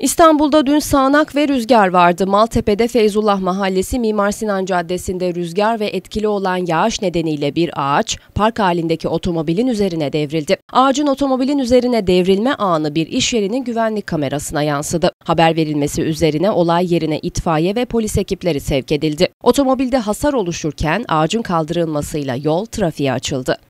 İstanbul'da dün sağanak ve rüzgar vardı. Maltepe'de Feyzullah Mahallesi Mimar Sinan Caddesi'nde rüzgar ve etkili olan yağış nedeniyle bir ağaç park halindeki otomobilin üzerine devrildi. Ağacın otomobilin üzerine devrilme anı bir iş yerinin güvenlik kamerasına yansıdı. Haber verilmesi üzerine olay yerine itfaiye ve polis ekipleri sevk edildi. Otomobilde hasar oluşurken ağacın kaldırılmasıyla yol trafiğe açıldı.